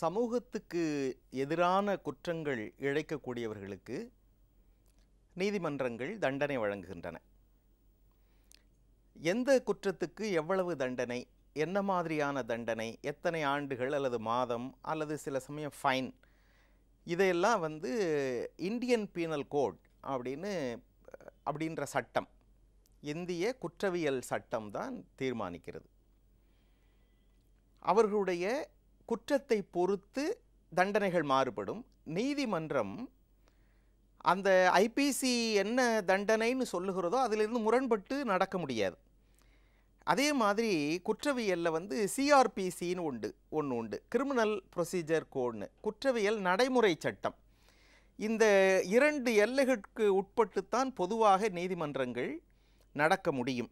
சமூகத்துக்கு எதிரான குற்றங்கள் இழைக்கக்கூடியவர்களுக்கு நீதிமன்றங்கள் தண்டனை வழங்குகின்றன எந்த குற்றத்துக்கு எவ்வளவு தண்டனை என்ன மாதிரியான தண்டனை எத்தனை ஆண்டுகள் அல்லது மாதம் அல்லது சில சமயம் ஃபைன் இதையெல்லாம் வந்து இந்தியன் பீனல் கோட் அப்படின்னு அப்படின்ற சட்டம் இந்திய குற்றவியல் சட்டம் தான் தீர்மானிக்கிறது அவர்களுடைய குற்றத்தை பொறுத்து தண்டனைகள் மாறுபடும் நீதிமன்றம் அந்த ஐபிசி என்ன தண்டனைன்னு சொல்லுகிறதோ அதிலிருந்து முரண்பட்டு நடக்க முடியாது அதே மாதிரி குற்றவியலில் வந்து சிஆர்பிசின்னு உண்டு ஒன்று உண்டு கிரிமினல் ப்ரொசீஜர் கோட்னு குற்றவியல் நடைமுறை சட்டம் இந்த இரண்டு எல்லைகளுக்கு உட்பட்டுத்தான் பொதுவாக நீதிமன்றங்கள் நடக்க முடியும்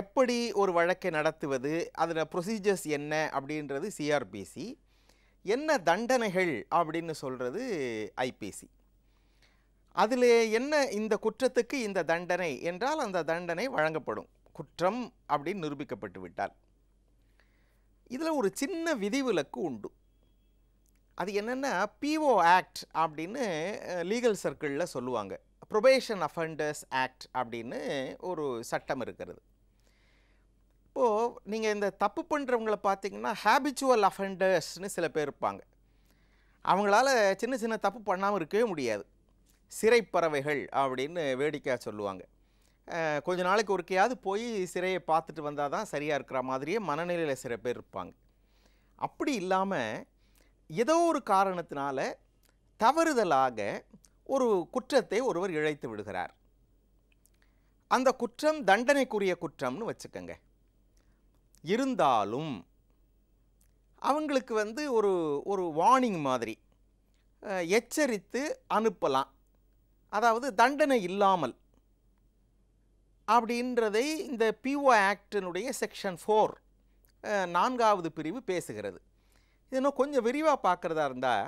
எப்படி ஒரு வழக்கை நடத்துவது அதில் ப்ரொசீஜர்ஸ் என்ன அப்படின்றது சிஆர்பிசி என்ன தண்டனைகள் அப்படின்னு சொல்கிறது ஐபிசி அதில் என்ன இந்த குற்றத்துக்கு இந்த தண்டனை என்றால் அந்த தண்டனை வழங்கப்படும் குற்றம் அப்படின்னு நிரூபிக்கப்பட்டு விட்டால் இதில் ஒரு சின்ன விதிவிலக்கு உண்டு அது என்னென்னா பிஓ ஆக்ட் அப்படின்னு லீகல் சர்க்கிளில் சொல்லுவாங்க ப்ரொபேஷன் அஃபண்டர்ஸ் ஆக்ட் அப்படின்னு ஒரு சட்டம் இருக்கிறது இப்போது நீங்கள் இந்த தப்பு பண்ணுறவங்கள பார்த்தீங்கன்னா ஹேபிச்சுவல் அஃபண்டர்ஸ்னு சில பேர் இருப்பாங்க அவங்களால சின்ன சின்ன தப்பு பண்ணாமல் இருக்கவே முடியாது சிறைப்பறவைகள் அப்படின்னு வேடிக்கையாக சொல்லுவாங்க கொஞ்ச நாளைக்கு ஒருக்கையாவது போய் சிறையை பார்த்துட்டு வந்தால் தான் சரியாக இருக்கிற மாதிரியே மனநிலையில் சில பேர் இருப்பாங்க அப்படி இல்லாமல் ஏதோ ஒரு காரணத்தினால தவறுதலாக ஒரு குற்றத்தை ஒருவர் இழைத்து விடுகிறார் அந்த குற்றம் தண்டனைக்குரிய குற்றம்னு வச்சுக்கோங்க இருந்தாலும் அவங்களுக்கு வந்து ஒரு ஒரு வார்னிங் மாதிரி எச்சரித்து அனுப்பலாம் அதாவது தண்டனை இல்லாமல் அப்படின்றதை இந்த பிஓ ஆக்டினுடைய செக்ஷன் ஃபோர் நான்காவது பிரிவு பேசுகிறது இன்னும் கொஞ்சம் விரிவாக பார்க்குறதா இருந்தால்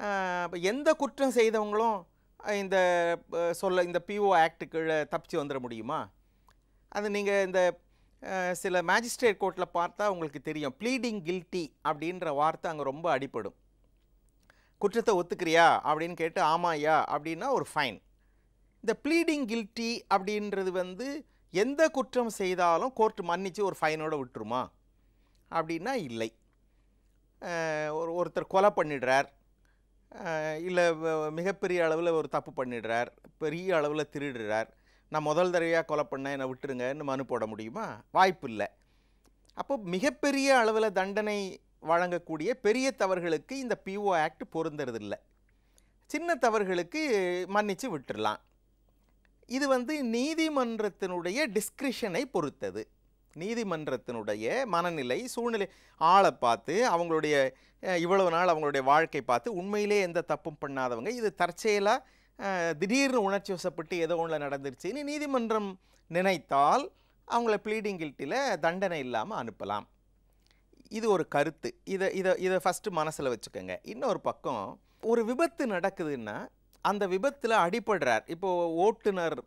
இப்போ எந்த குற்றம் செய்தவங்களும் இந்த சொல்ல இந்த பிஓ கீழே தப்பிச்சு வந்துட முடியுமா அது நீங்கள் இந்த சில மேஜிஸ்ட்ரேட் கோர்ட்டில் பார்த்தா உங்களுக்கு தெரியும் ப்ளீடிங் கில்ட்டி அப்படின்ற வார்த்தை அங்கே ரொம்ப அடிப்படும் குற்றத்தை ஒத்துக்கிறியா அப்படின்னு கேட்டு ஆமாயா அப்படின்னா ஒரு ஃபைன் இந்த ப்ளீடிங் கில்ட்டி அப்படின்றது வந்து எந்த குற்றம் செய்தாலும் கோர்ட் மன்னித்து ஒரு ஃபைனோடு விட்டுருமா அப்படின்னா இல்லை ஒரு ஒருத்தர் கொலை பண்ணிடுறார் இல்லை மிகப்பெரிய அளவில் ஒரு தப்பு பண்ணிடுறார் பெரிய அளவில் திருடுறார் நான் முதல் தடவையாக கொலை பண்ணேன் என்னை விட்டுருங்கன்னு மனு போட முடியுமா வாய்ப்பு இல்லை அப்போ மிகப்பெரிய அளவில் தண்டனை வழங்கக்கூடிய பெரிய தவறுகளுக்கு இந்த பிஓ ஆக்ட் இல்லை சின்ன தவறுகளுக்கு மன்னித்து விட்டுடலாம் இது வந்து நீதிமன்றத்தினுடைய டிஸ்கிரிஷனை பொறுத்தது நீதிமன்றத்தினுடைய மனநிலை சூழ்நிலை ஆளை பார்த்து அவங்களுடைய இவ்வளவு நாள் அவங்களுடைய வாழ்க்கை பார்த்து உண்மையிலே எந்த தப்பும் பண்ணாதவங்க இது தற்செயலாக திடீர்னு உணர்ச்சி வசப்பட்டு ஏதோ ஒன்று நடந்துருச்சுன்னு நீதிமன்றம் நினைத்தால் அவங்கள ப்ளீடிங் கில்ட்டில் தண்டனை இல்லாமல் அனுப்பலாம் இது ஒரு கருத்து இதை இதை இதை ஃபஸ்ட்டு மனசில் வச்சுக்கோங்க இன்னொரு பக்கம் ஒரு விபத்து நடக்குதுன்னா அந்த விபத்தில் அடிபடுறார் இப்போது ஓட்டுநர்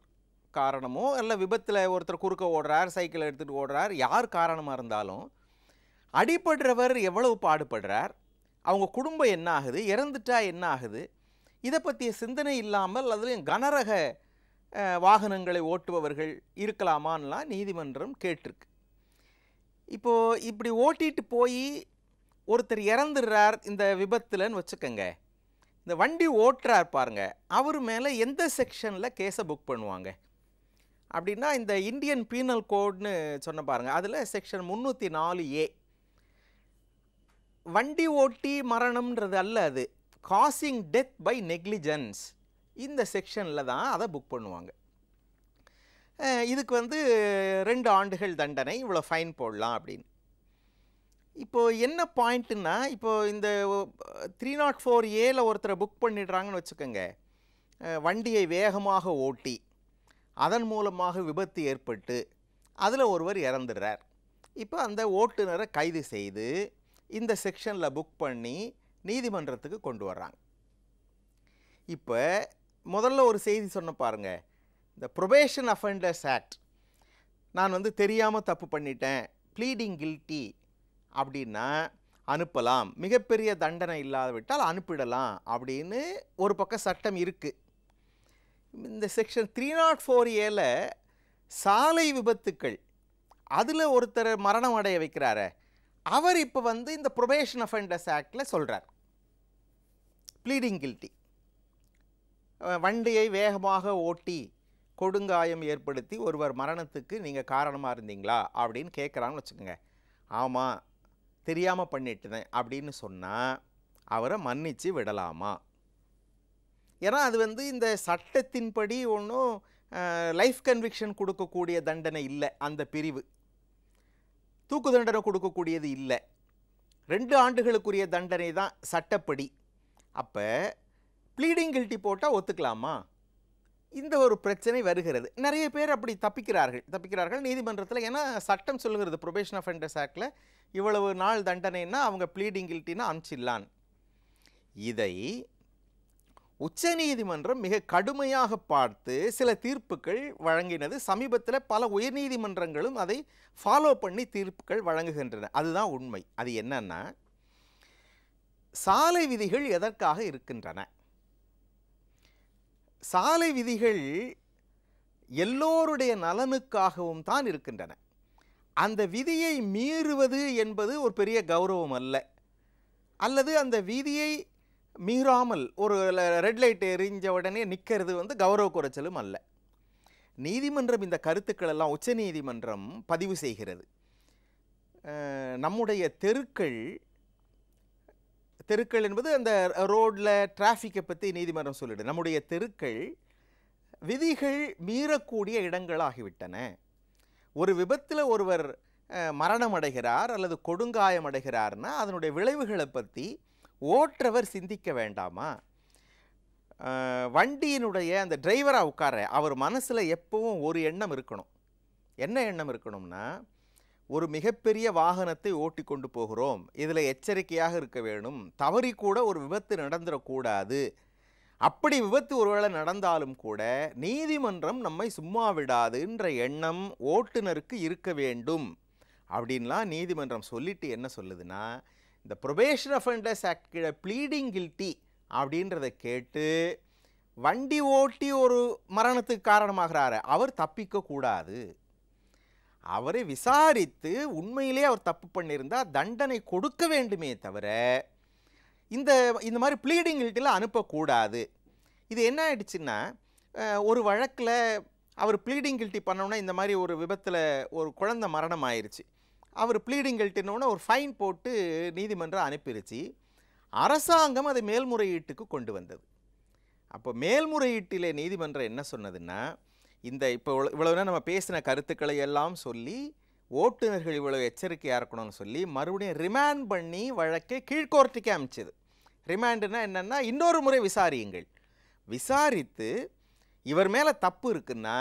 காரணமோ இல்லை விபத்தில் ஒருத்தர் குறுக்க ஓடுறார் சைக்கிள் எடுத்துகிட்டு ஓடுறார் யார் காரணமாக இருந்தாலும் அடிபடுறவர் எவ்வளவு பாடுபடுறார் அவங்க குடும்பம் என்ன ஆகுது இறந்துட்டா என்ன ஆகுது இதை பற்றிய சிந்தனை இல்லாமல் அதுலேயும் கனரக வாகனங்களை ஓட்டுபவர்கள் இருக்கலாமான்லாம் நீதிமன்றம் கேட்டிருக்கு இப்போது இப்படி ஓட்டிகிட்டு போய் ஒருத்தர் இறந்துடுறார் இந்த விபத்துலன்னு வச்சுக்கோங்க இந்த வண்டி ஓட்டுறார் பாருங்கள் அவர் மேலே எந்த செக்ஷனில் கேஸை புக் பண்ணுவாங்க அப்படின்னா இந்த இந்தியன் பீனல் கோட்னு சொன்ன பாருங்கள் அதில் செக்ஷன் முந்நூற்றி நாலு ஏ வண்டி ஓட்டி மரணம்ன்றது அல்ல அது காசிங் டெத் பை நெக்லிஜென்ஸ் இந்த செக்ஷனில் தான் அதை புக் பண்ணுவாங்க இதுக்கு வந்து ரெண்டு ஆண்டுகள் தண்டனை இவ்வளோ ஃபைன் போடலாம் அப்படின்னு இப்போது என்ன பாயிண்ட்டுன்னா இப்போது இந்த த்ரீ நாட் ஃபோர் ஏல ஒருத்தரை புக் பண்ணிடுறாங்கன்னு வச்சுக்கோங்க வண்டியை வேகமாக ஓட்டி அதன் மூலமாக விபத்து ஏற்பட்டு அதில் ஒருவர் இறந்துடுறார் இப்போ அந்த ஓட்டுநரை கைது செய்து இந்த செக்ஷனில் புக் பண்ணி நீதிமன்றத்துக்கு கொண்டு வர்றாங்க இப்போ முதல்ல ஒரு செய்தி சொன்ன பாருங்கள் இந்த ப்ரொபேஷன் அஃபெண்டர்ஸ் ஆக்ட் நான் வந்து தெரியாமல் தப்பு பண்ணிட்டேன் ப்ளீடிங் கில்ட்டி அப்படின்னா அனுப்பலாம் மிகப்பெரிய தண்டனை இல்லாத விட்டால் அனுப்பிடலாம் அப்படின்னு ஒரு பக்கம் சட்டம் இருக்குது இந்த செக்ஷன் த்ரீ நாட் ஃபோர் ஏல சாலை விபத்துக்கள் அதில் ஒருத்தர் மரணம் அடைய வைக்கிறாரு அவர் இப்போ வந்து இந்த ப்ரொபேஷன் அஃபெண்டர்ஸ் ஆக்டில் சொல்கிறார் ப்ளீடிங் கில்ட்டி வண்டியை வேகமாக ஓட்டி கொடுங்காயம் ஏற்படுத்தி ஒருவர் மரணத்துக்கு நீங்கள் காரணமாக இருந்தீங்களா அப்படின்னு கேட்குறான்னு வச்சுக்கோங்க ஆமாம் தெரியாமல் பண்ணிட்டேன் அப்படின்னு சொன்னால் அவரை மன்னித்து விடலாமா ஏன்னா அது வந்து இந்த சட்டத்தின்படி ஒன்றும் லைஃப் கன்விக்ஷன் கொடுக்கக்கூடிய தண்டனை இல்லை அந்த பிரிவு தூக்கு தண்டனை கொடுக்கக்கூடியது இல்லை ரெண்டு ஆண்டுகளுக்குரிய தண்டனை தான் சட்டப்படி அப்போ ப்ளீடிங் கில்ட்டி போட்டால் ஒத்துக்கலாமா இந்த ஒரு பிரச்சனை வருகிறது நிறைய பேர் அப்படி தப்பிக்கிறார்கள் தப்பிக்கிறார்கள் நீதிமன்றத்தில் ஏன்னா சட்டம் சொல்கிறது ப்ரொபேஷன் அஃபெண்டர்ஸ் ஆக்டில் இவ்வளவு நாள் தண்டனைன்னா அவங்க ப்ளீடிங் கில்ட்டினா அனுப்பிச்சிடலான் இதை உச்சநீதிமன்றம் மிக கடுமையாக பார்த்து சில தீர்ப்புகள் வழங்கினது சமீபத்தில் பல உயர்நீதிமன்றங்களும் அதை ஃபாலோ பண்ணி தீர்ப்புகள் வழங்குகின்றன அதுதான் உண்மை அது என்னன்னா சாலை விதிகள் எதற்காக இருக்கின்றன சாலை விதிகள் எல்லோருடைய நலனுக்காகவும் தான் இருக்கின்றன அந்த விதியை மீறுவது என்பது ஒரு பெரிய கௌரவம் அல்ல அல்லது அந்த விதியை மீறாமல் ஒரு ரெட் லைட் எரிஞ்ச உடனே நிற்கிறது வந்து கௌரவ குறைச்சலும் அல்ல நீதிமன்றம் இந்த கருத்துக்கள் எல்லாம் உச்ச நீதிமன்றம் பதிவு செய்கிறது நம்முடைய தெருக்கள் தெருக்கள் என்பது அந்த ரோடில் டிராஃபிக்கை பற்றி நீதிமன்றம் சொல்லிடு நம்முடைய தெருக்கள் விதிகள் மீறக்கூடிய இடங்கள் ஆகிவிட்டன ஒரு விபத்தில் ஒருவர் மரணம் அடைகிறார் அல்லது கொடுங்காயம் அடைகிறார்னா அதனுடைய விளைவுகளை பற்றி ஓட்டுறவர் சிந்திக்க வேண்டாமா வண்டியினுடைய அந்த டிரைவராக உட்கார அவர் மனசில் எப்பவும் ஒரு எண்ணம் இருக்கணும் என்ன எண்ணம் இருக்கணும்னா ஒரு மிகப்பெரிய வாகனத்தை ஓட்டி கொண்டு போகிறோம் இதில் எச்சரிக்கையாக இருக்க வேணும் தவறி கூட ஒரு விபத்து நடந்துடக்கூடாது அப்படி விபத்து ஒருவேளை நடந்தாலும் கூட நீதிமன்றம் நம்மை சும்மா விடாதுன்ற எண்ணம் ஓட்டுநருக்கு இருக்க வேண்டும் அப்படின்லாம் நீதிமன்றம் சொல்லிட்டு என்ன சொல்லுதுன்னா இந்த ப்ரொபேஷன் அஃபெண்டர்ஸ் ஆக்ட் கீழே ப்ளீடிங் கில்ட்டி அப்படின்றத கேட்டு வண்டி ஓட்டி ஒரு மரணத்துக்கு காரணமாகிறாரு அவர் தப்பிக்கக்கூடாது அவரை விசாரித்து உண்மையிலே அவர் தப்பு பண்ணியிருந்தால் தண்டனை கொடுக்க வேண்டுமே தவிர இந்த இந்த மாதிரி ப்ளீடிங் கில்ட்டிலாம் அனுப்பக்கூடாது இது என்ன ஆயிடுச்சுன்னா ஒரு வழக்கில் அவர் ப்ளீடிங் கில்ட்டி பண்ணோன்னா இந்த மாதிரி ஒரு விபத்தில் ஒரு குழந்தை மரணம் ஆயிடுச்சு அவர் ப்ளீடிங் கல்ட்டினோட ஒரு ஃபைன் போட்டு நீதிமன்றம் அனுப்பிடுச்சு அரசாங்கம் அதை மேல்முறையீட்டுக்கு கொண்டு வந்தது அப்போ மேல்முறையீட்டிலே நீதிமன்றம் என்ன சொன்னதுன்னா இந்த இப்போ இவ்வளோ நம்ம பேசின கருத்துக்களை எல்லாம் சொல்லி ஓட்டுநர்கள் இவ்வளோ எச்சரிக்கையாக இருக்கணும்னு சொல்லி மறுபடியும் ரிமாண்ட் பண்ணி வழக்கை கீழ்கோர்ட்டுக்கே அமைச்சது ரிமாண்டுனா என்னென்னா இன்னொரு முறை விசாரியுங்கள் விசாரித்து இவர் மேலே தப்பு இருக்குன்னா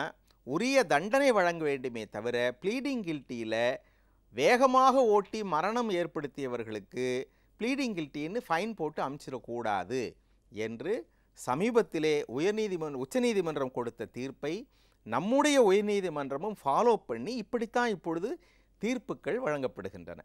உரிய தண்டனை வழங்க வேண்டுமே தவிர ப்ளீடிங் கில்ட்டியில் வேகமாக ஓட்டி மரணம் ஏற்படுத்தியவர்களுக்கு ப்ளீடிங் கில்ட்டின்னு ஃபைன் போட்டு அமைச்சிடக்கூடாது என்று சமீபத்திலே உயர்நீதிமன்ற உச்சநீதிமன்றம் கொடுத்த தீர்ப்பை நம்முடைய உயர்நீதிமன்றமும் ஃபாலோ பண்ணி இப்படித்தான் இப்பொழுது தீர்ப்புகள் வழங்கப்படுகின்றன